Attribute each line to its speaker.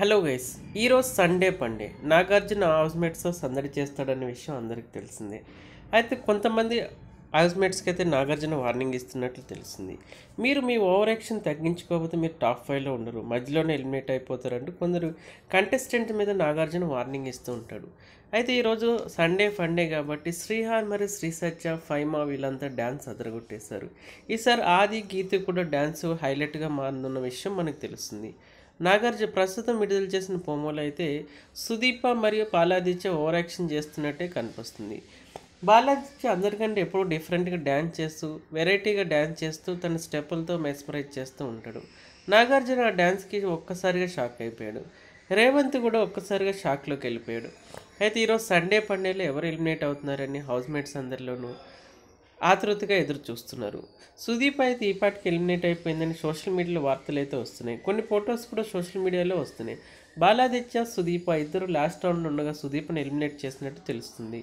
Speaker 1: hello guys ఈరోజు Sunday పండే నాగార్జున హౌస్మేట్స్తో సందడి చేస్తాడనే విషయం అందరికీ తెలిసిందే అయితే కొంతమంది హౌస్మేట్స్కి అయితే నాగార్జున వార్నింగ్ ఇస్తున్నట్లు తెలిసింది మీరు మీ ఓవర్ యాక్షన్ తగ్గించుకోకపోతే మీరు టాప్ ఫైవ్లో ఉండరు మధ్యలోనే ఎలిమినేట్ అయిపోతారంటూ కొందరు కంటెస్టెంట్ మీద నాగార్జున వార్నింగ్ ఇస్తూ ఉంటాడు అయితే ఈరోజు సండే ఫండే కాబట్టి శ్రీహార్ మరి శ్రీ సత్య ఫైమా వీళ్ళంతా డ్యాన్స్ అదరగొట్టేశారు ఈసారి ఆది గీత కూడా డ్యాన్స్ హైలైట్గా మారుతున్న విషయం మనకు తెలుస్తుంది నాగార్జున ప్రస్తుతం విడుదల చేసిన పోమోలో అయితే సుదీప మరియు బాలాదిత్య ఓవర్ యాక్షన్ చేస్తున్నట్టే కనిపిస్తుంది బాలాదిత్య అందరికంటే ఎప్పుడూ డిఫరెంట్గా డ్యాన్స్ చేస్తూ వెరైటీగా డ్యాన్స్ చేస్తూ తన స్టెప్పులతో మెస్మరైజ్ చేస్తూ ఉంటాడు నాగార్జున ఆ డ్యాన్స్కి ఒక్కసారిగా షాక్ అయిపోయాడు రేవంత్ కూడా ఒక్కసారిగా షాక్లోకి వెళ్ళిపోయాడు అయితే ఈరోజు సండే పండేలో ఎవరు ఎలిమినేట్ అవుతున్నారని హౌస్ మేట్స్ అందరిలోనూ ఆతృతగా ఎదురు చూస్తున్నారు సుదీప్ అయితే ఈ పాటికి ఎలిమినేట్ అయిపోయిందని సోషల్ మీడియాలో వార్తలు అయితే వస్తున్నాయి కొన్ని ఫొటోస్ కూడా సోషల్ మీడియాలో వస్తున్నాయి బాలాదిత్య సుదీప ఇద్దరు లాస్ట్ రౌండ్లో ఉండగా సుదీప్ను ఎలిమినేట్ చేసినట్టు తెలుస్తుంది